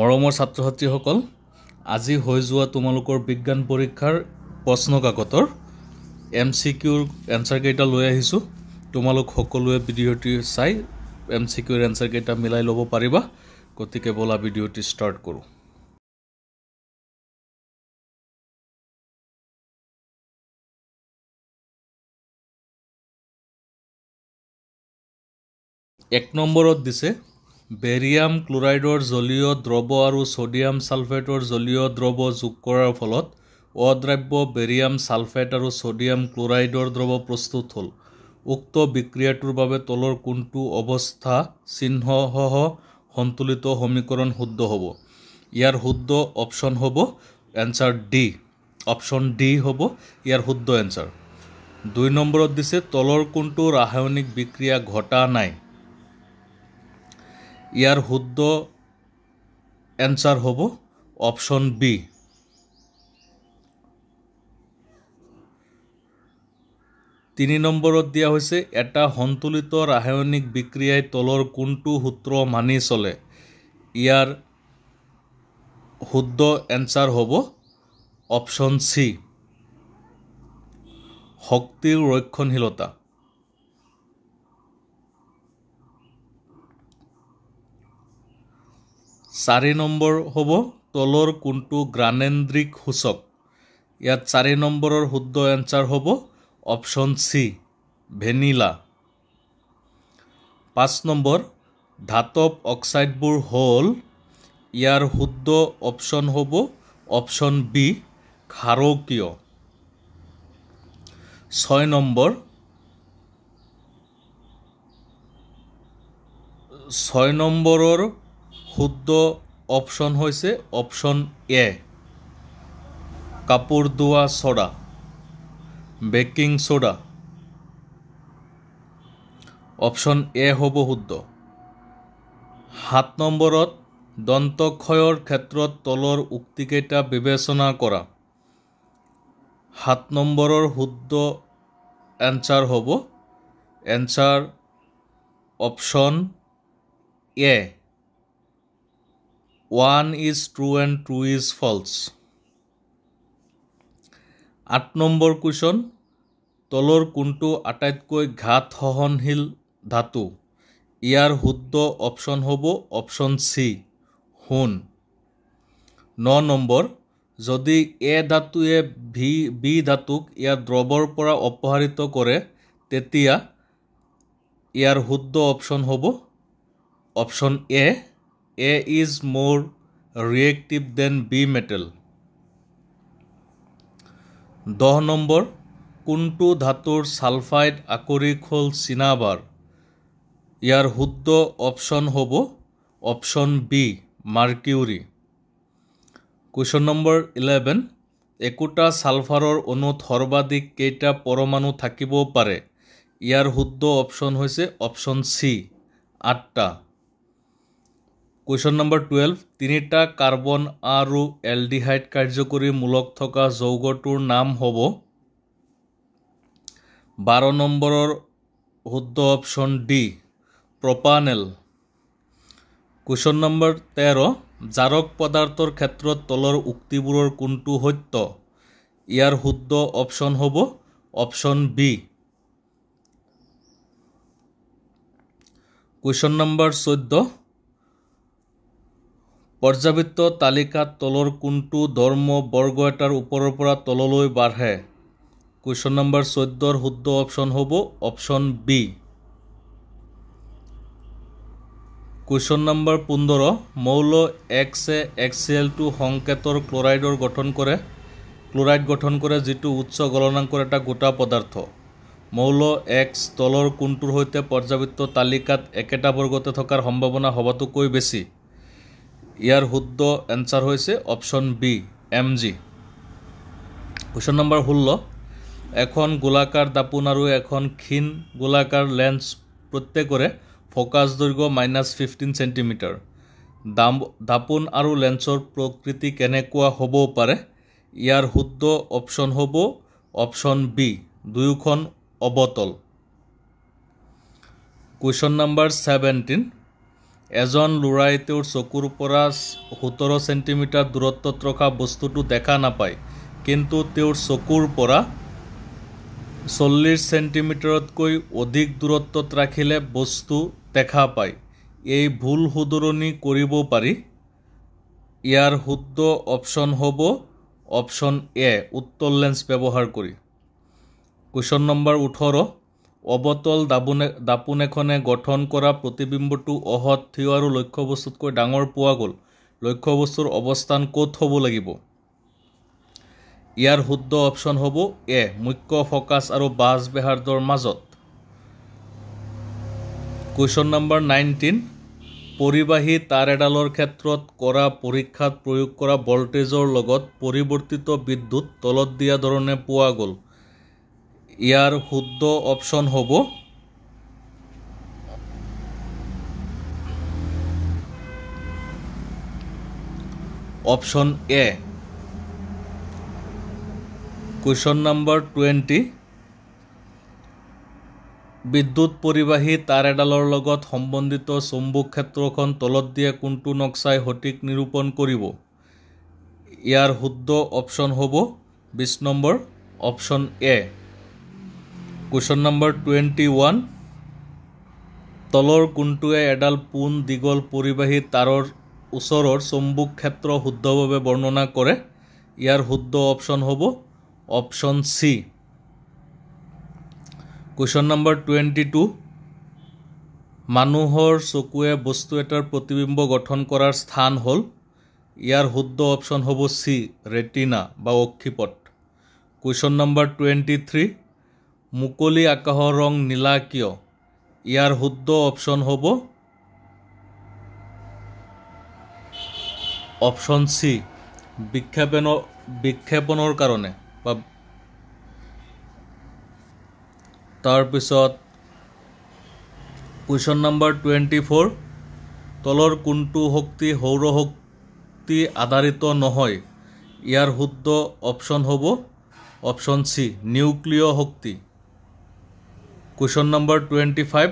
মৰমৰ ছাত্ৰ ছাত্ৰীসকল আজি হৈ যোৱা তোমালোকৰ বিজ্ঞান পৰীক্ষাৰ প্ৰশ্ন কাকতৰ এম চি কিউৰ এনচাৰকেইটা লৈ আহিছোঁ তোমালোক সকলোৱে ভিডিঅ'টি চাই এম চি কিউৰ এনচাৰকেইটা মিলাই ল'ব পাৰিবা গতিকে ব'লা ভিডিঅ'টি ষ্টাৰ্ট কৰোঁ এক নম্বৰত দিছে বেৰিয়াম ক্লোৰাইডৰ জলীয় দ্ৰৱ আৰু ছ'ডিয়াম ছালফেটৰ জলীয় দ্ৰৱ যোগ কৰাৰ ফলত অদ্ৰাব্য বেৰিয়াম ছালফেট আৰু ছ'ডিয়াম ক্লোৰাইডৰ দ্ৰৱ প্ৰস্তুত হ'ল উক্ত বিক্ৰিয়াটোৰ বাবে তলৰ কোনটো অৱস্থা চিহ্নসহ সন্তুলিত সমীকৰণ শুদ্ধ হ'ব ইয়াৰ শুদ্ধ অপশ্যন হ'ব এনচাৰ ডি অপশ্যন ডি হ'ব ইয়াৰ শুদ্ধ এনচাৰ দুই নম্বৰত দিছে তলৰ কোনটো ৰাসায়নিক বিক্ৰিয়া ঘটা নাই ইয়াৰ শুদ্ধ এনচাৰ হ'ব অপশ্যন বি তিনি নম্বৰত দিয়া হৈছে এটা সন্তুলিত ৰাসায়নিক বিক্ৰিয়াই তলৰ কোনটো সূত্ৰ মানি চলে ইয়াৰ শুদ্ধ এনচাৰ হ'ব অপশ্যন চি শক্তিৰ ৰক্ষণশীলতা চাৰি নম্বৰ হ'ব তলৰ কোনটো গ্ৰানেন্দ্ৰিক সূচক ইয়াত চাৰি নম্বৰৰ শুদ্ধ এনচাৰ হ'ব অপশ্যন চি ভেনিলা পাঁচ নম্বৰ ধাতৱ অক্সাইডবোৰ হ'ল ইয়াৰ শুদ্ধ অপশ্যন হ'ব অপশ্যন বি ক্ষাৰকীয় ছয় নম্বৰ ছয় নম্বৰৰ শুদ্ধ অপশন হৈছে অপশ্যন এ কাপোৰ ধোৱা soda baking soda option A হ'ব শুদ্ধ সাত নম্বৰত দন্তক্ষয়ৰ ক্ষেত্ৰত তলৰ উক্তিকেইটা বিবেচনা কৰা সাত নম্বৰৰ শুদ্ধ এনচাৰ হ'ব answer option A one is true and true is false আঠ নম্বৰ কুৱেশ্যন তলৰ কোনটো আটাইতকৈ ঘাত সহনশীল ধাতু ইয়াৰ শুদ্ধ অপশ্যন হ'ব অপশ্যন চি সোণ ন নম্বৰ যদি এ ধাতুৱে ভি বি ধাতুক ইয়াৰ দ্ৰৱৰ পৰা অপহাৰিত কৰে তেতিয়া ইয়াৰ শুদ্ধ অপশ্যন হ'ব option A A is more reactive than B metal. দহ নম্বৰ কোনটো ধাতুৰ ছালফাইড আকৰিক হ'ল চীনাবাৰ ইয়াৰ শুদ্ধ অপশ্যন হ'ব option B mercury question number eleven একোটা ছালফাৰৰ অণুত সৰ্বাধিক কেইটা পৰমাণু থাকিবও পাৰে ইয়াৰ শুদ্ধ অপশ্যন হৈছে অপশ্যন চি আঠটা কুৱেশ্যন নম্বৰ টুৱেলভ তিনিটা কাৰ্বন আৰু এলডিহাইড কাৰ্যকৰী মূলক থকা যৌগটোৰ নাম হ'ব বাৰ নম্বৰৰ শুদ্ধ option D propanal question number তেৰ জাৰক পদাৰ্থৰ ক্ষেত্ৰত তলৰ উক্তিবোৰৰ কোনটো সত্য ইয়াৰ শুদ্ধ অপশ্যন হ'ব অপশ্যন বি কুৱেশ্যন নম্বৰ চৈধ্য পৰ্যাবৃত্ত তালিকাত তলৰ কোনটো ধৰ্ম বৰ্গ এটাৰ ওপৰৰ পৰা তললৈ বাঢ়ে কুৱেশ্যন নম্বৰ চৈধ্যৰ শুদ্ধ অপশ্যন হ'ব অপশ্যন বি কুৱেশ্যন নম্বৰ পোন্ধৰ মৌল এক্স এ এক্সে এল টু সংকেতৰ ক্লৰাইডৰ গঠন কৰে ক্লৰাইড গঠন কৰে যিটো উচ্চ গলনাংকৰ এটা গোটা পদাৰ্থ মৌল এক্স তলৰ কোনটোৰ সৈতে পৰ্যাবৃত্ত তালিকাত একেটা বৰ্গতে থকাৰ সম্ভাৱনা হ'বটোকৈ বেছি ইয়ার শুদ্ধ এনসার হয়েছে option B M G question number ষোল্ল এখন গোলাকার দাপোন আৰু এখন ক্ষীণ গোলাকার লেন্স প্ৰত্যেকৰে ফ'কাছ দৈৰ্ঘ্য মাইনাছ ফিফটিন চেণ্টিমিটাৰ দাম দাপোন আৰু লেন্সৰ প্ৰকৃতি কেনেকুৱা হব পাৰে ইয়াৰ শুদ্ধ অপশ্যন হ'ব অপশ্যন বি দুয়োখন অৱতল কুৱেশ্যন নাম্বাৰ ছেভেণ্টিন এজন ল'ৰাই তেওঁৰ চকুৰ পৰা সোতৰ চেণ্টিমিটাৰ দূৰত্বত ৰখা বস্তুটো দেখা নাপায় কিন্তু তেওঁৰ চকুৰ পৰা চল্লিছ চেণ্টিমিটাৰতকৈ অধিক দূৰত্বত ৰাখিলে বস্তু দেখা পায় এই ভুল সোঁদৰণি কৰিব পাৰি ইয়াৰ শুদ্ধ অপশ্যন হ'ব অপশ্যন এ উত্তৰ লেন্স ব্যৱহাৰ কৰি কুৱেশ্যন নম্বৰ ওঠৰ অবতল দাবোনে দাপোন এখনে গঠন কৰা প্ৰতিবিম্বটো অহৎ থিয় আৰু লক্ষ্যবস্তুতকৈ ডাঙৰ পোৱা গ'ল লক্ষ্যবস্তুৰ অৱস্থান ক'ত হ'ব লাগিব ইয়াৰ শুদ্ধ অপশ্যন হ'ব এ মুখ্য ফকাছ আৰু বাছ বেহাৰ্দৰ মাজত কুৱেশ্যন নম্বৰ নাইনটিন পৰিবাহী তাঁৰ এডালৰ ক্ষেত্ৰত কৰা পৰীক্ষাত প্ৰয়োগ কৰা ভল্টেজৰ লগত পৰিৱৰ্তিত বিদ্যুৎ তলত দিয়া ধৰণে পোৱা গ'ল ইয়াৰ শুদ্ধ অপশ্যন হ'ব option A question number twenty বিদ্যুৎ পৰিবাহী তাঁৰ এডালৰ লগত সম্বন্ধিত চুম্বক ক্ষেত্ৰখন তলত দিয়ে কোনটো নক্সাই সঠিক নিৰূপণ কৰিব ইয়াৰ শুদ্ধ অপশ্যন হ'ব বিছ number option A question number twenty one তলৰ কোনটোৱে এডাল পোন দীঘল পৰিবাহী তাঁৰৰ ওচৰৰ চম্বুক ক্ষেত্ৰ শুদ্ধভাৱে বৰ্ণনা কৰে ইয়াৰ শুদ্ধ অপশ্যন হ'ব option C question number twenty two মানুহৰ চকুৱে বস্তু এটাৰ প্ৰতিবিম্ব গঠন কৰাৰ স্থান হ'ল ইয়াৰ শুদ্ধ অপশ্যন হ'ব চি ৰেটিনা বা অক্ষিপট কুৱেশ্যন নম্বৰ টুৱেণ্টি থ্ৰী মুকলি আকাশৰ ৰং নীলা কিয় ইয়াৰ শুদ্ধ অপশ্যন হ'ব অপশ্যন চি বিক্ষেপণ বিক্ষেপণৰ কাৰণে বা তাৰপিছত কুৱেশ্যন নম্বৰ টুৱেণ্টি ফ'ৰ তলৰ কোনটো শক্তি সৌৰ শক্তি আধাৰিত নহয় ইয়াৰ শুদ্ধ অপশ্যন হ'ব অপশ্যন চি নিউক্লিয় শক্তি question number twenty five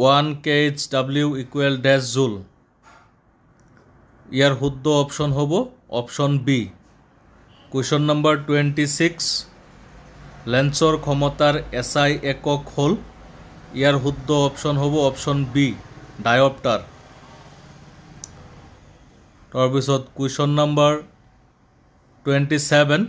one K H W equal dash joule ইয়ার শুদ্ধ অপশন হব option B question number twenty six লেন্সৰ ক্ষমতাৰ এছ আই একক হ'ল ইয়াৰ শুদ্ধ অপশ্যন হ'ব অপশ্যন বি ডায়প্টাৰ তাৰপিছত question number twenty seven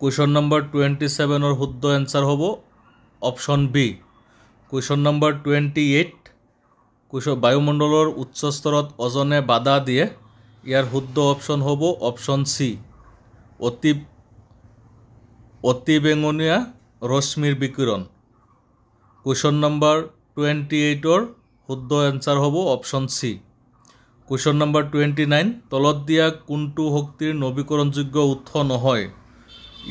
question number twenty সেভেনের শুদ্ধ এনসার হব option B question number twenty eight question বায়ুমণ্ডলৰ উচ্চ স্তৰত অজনে বাধা দিয়ে ইয়াৰ শুদ্ধ অপশ্যন হ'ব অপশ্যন চি অতি অতি বেঙুনীয়া ৰশ্মিৰ বিকিৰণ কুৱেশ্যন নম্বৰ টুৱেণ্টি এইটৰ শুদ্ধ এনচাৰ হ'ব option C question number twenty nine তলত দিয়া কোনটো শক্তিৰ নৱীকৰণযোগ্য উৎস নহয়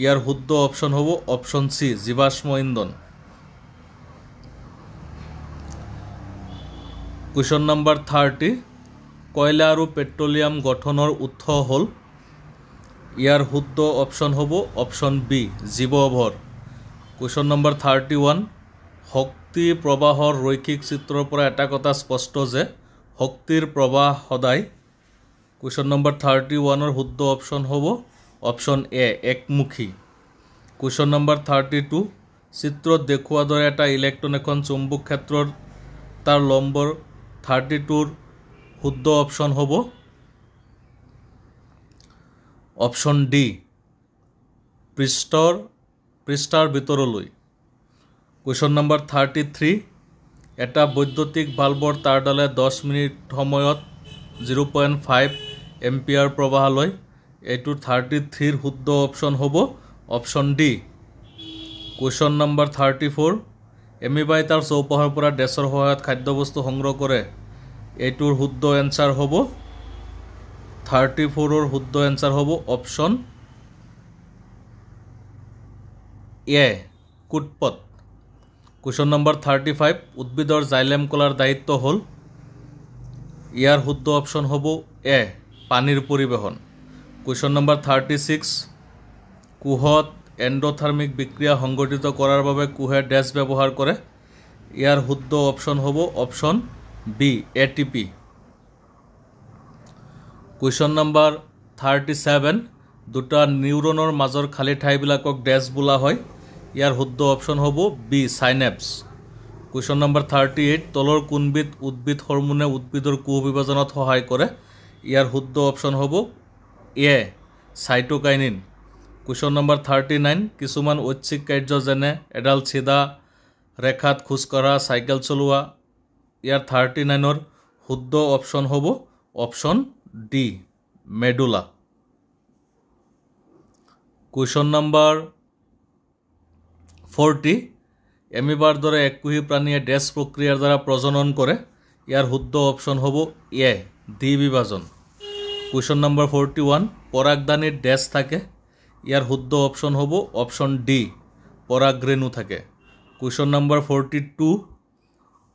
ইয়ার হুদ্দ অপশন হব অপশন সি জীবাশ্ম ইন্ধন কুৱেশ্যন নাম্বাৰ থাৰ্টি কয়লা আৰু পেট্ৰলিয়াম গঠনৰ উৎস হ'ল ইয়াৰ শুদ্ধ অপশ্যন হ'ব অপশ্যন বি জীৱভৰ কুৱেশ্যন নম্বৰ থাৰ্টি ওৱান শক্তি প্ৰবাহৰ ৰৈক্ষিক চিত্ৰৰ পৰা এটা কথা স্পষ্ট যে শক্তিৰ প্ৰবাহ সদায় কুৱেশ্যন নম্বৰ থাৰ্টি ওৱানৰ শুদ্ধ অপশ্যন হ'ব অপশ্যন এ একমুখী কুৱেশ্যন নম্বৰ থাৰ্টি টু চিত্ৰত দেখুওৱাৰ দৰে এটা ইলেক্ট্ৰন এখন চৌম্বুক ক্ষেত্ৰৰ তাৰ লম্বৰ থাৰ্টি টুৰ শুদ্ধ অপশ্যন হ'ব অপশ্যন ডি পৃষ্ঠৰ পৃষ্ঠাৰ ভিতৰলৈ কুৱেশ্যন নম্বৰ থাৰ্টি থ্ৰী এটা বৈদ্যুতিক বাল্বৰ তাঁৰডালে দহ মিনিট সময়ত জিৰ' পইণ্ট ফাইভ এম্পিয়াৰ প্ৰৱাহলৈ এইটো থাৰ্টি থ্ৰীৰ শুদ্ধ অপশ্যন হ'ব option D question number thirty four এমিবাই তাৰ চৌপাহৰ পৰা ডেছৰ সহায়ত খাদ্যবস্তু সংগ্ৰহ কৰে এইটোৰ শুদ্ধ এনচাৰ হ'ব থাৰ্টি ফ'ৰৰ শুদ্ধ এনচাৰ হ'ব অপশ্যন এ কুটপথ কুৱেশ্যন নম্বৰ থাৰ্টি ফাইভ উদ্ভিদৰ জাইলেম কলাৰ দায়িত্ব হ'ল ইয়াৰ শুদ্ধ অপশ্যন হ'ব এ পানীৰ পৰিবহণ কুৱেশ্যন নম্বৰ থাৰ্টি ছিক্স কুহত এণ্ড'থাৰ্মিক বিক্ৰিয়া সংঘটিত কৰাৰ বাবে কুহে ডেছ ব্যৱহাৰ কৰে ইয়াৰ শুদ্ধ অপশ্যন হ'ব option B A T P question number thirty seven দুটা নিউৰনৰ মাজৰ খালী ঠাইবিলাকক ডেছ বোলা হয় ইয়াৰ শুদ্ধ অপশ্যন হ'ব B synapse question number thirty eight তলৰ কোনবিধ উদ্ভিদ হৰমোনে উদ্ভিদৰ কু বিভাজনত সহায় কৰে ইয়াৰ শুদ্ধ অপশ্যন হ'ব A cytokinin question number thirty nine কিছুমান ঐচ্ছিক কাৰ্য যেনে এডাল চিধা ৰেখাত খোজ কঢ়া চাইকেল চলোৱা ইয়াৰ থাৰ্টি নাইনৰ শুদ্ধ অপশ্যন হ'ব option D medulla question number forty এমিবাৰ দৰে একোহী প্ৰাণীয়ে ডেছ প্ৰক্ৰিয়াৰ দ্বাৰা প্ৰজনন কৰে ইয়াৰ শুদ্ধ অপশ্যন হ'ব এ দ্বিবিভাজন কুয়েশ্যন নম্বৰ ফৰ্টি ওৱান পৰাগদানীত ডেছ থাকে ইয়াৰ শুদ্ধ অপশ্যন হ'ব অপশ্যন ডি পৰাগ্ৰেণু থাকে কুৱেশ্যন নম্বৰ ফৰ্টি টু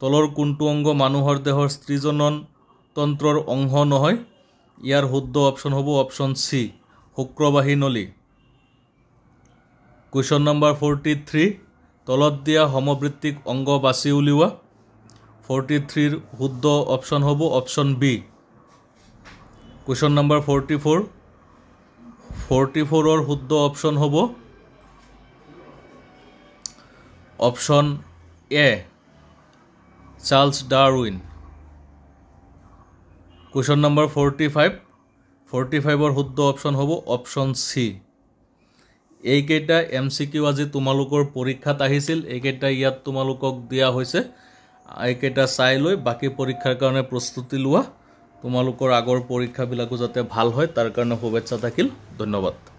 তলৰ কোনটো অংগ মানুহৰ দেহৰ স্ত্ৰীজনন তন্ত্ৰৰ অংশ নহয় ইয়াৰ শুদ্ধ অপশ্যন হ'ব অপশ্যন চি শুক্ৰবাহী নলী কুৱেশ্যন নম্বৰ ফৰ্টি থ্ৰী তলত দিয়া সমবৃত্তিক অংগ বাছি উলিওৱা ফৰ্টি থ্ৰীৰ শুদ্ধ অপশ্যন হ'ব option B question number forty four forty ফ'ৰৰ শুদ্ধ অপশ্যন হ'ব option A Charles Darwin question number forty five forty ফাইভৰ শুদ্ধ অপশ্যন হ'ব অপশ্যন চি এইকেইটা এম চি কিউ আজি তোমালোকৰ পৰীক্ষাত আহিছিল এইকেইটা ইয়াত তোমালোকক দিয়া হৈছে এইকেইটা চাই লৈ বাকী পৰীক্ষাৰ কাৰণে প্ৰস্তুতি লোৱা তোমালোকৰ আগৰ পৰীক্ষাবিলাকো যাতে ভাল হয় তাৰ কাৰণে শুভেচ্ছা থাকিল ধন্যবাদ